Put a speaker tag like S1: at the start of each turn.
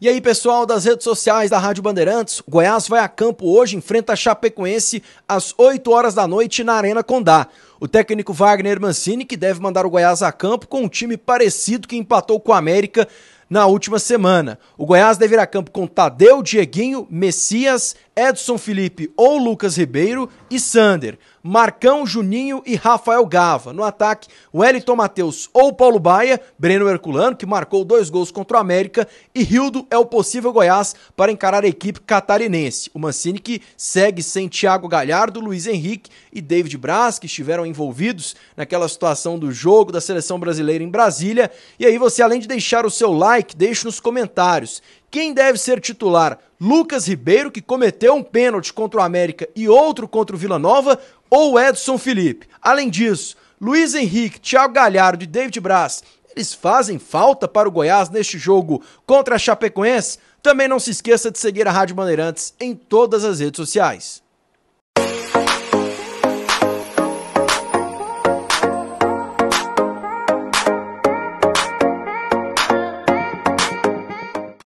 S1: E aí, pessoal das redes sociais da Rádio Bandeirantes, Goiás vai a campo hoje, enfrenta a Chapecoense às 8 horas da noite na Arena Condá. O técnico Wagner Mancini, que deve mandar o Goiás a campo com um time parecido que empatou com o América na última semana. O Goiás deve ir a campo com Tadeu, Dieguinho, Messias, Edson Felipe ou Lucas Ribeiro e Sander. Marcão, Juninho e Rafael Gava. No ataque, Wellington Matheus ou Paulo Baia, Breno Herculano, que marcou dois gols contra o América, e Rildo é o possível Goiás para encarar a equipe catarinense. O Mancini que segue sem Thiago Galhardo, Luiz Henrique e David Braz, que estiveram envolvidos naquela situação do jogo da seleção brasileira em Brasília. E aí você, além de deixar o seu like, deixe nos comentários quem deve ser titular? Lucas Ribeiro, que cometeu um pênalti contra o América e outro contra o Vila Nova, ou Edson Felipe? Além disso, Luiz Henrique, Thiago Galhardo e David Braz, eles fazem falta para o Goiás neste jogo contra a Chapecoense? Também não se esqueça de seguir a Rádio Bandeirantes em todas as redes sociais.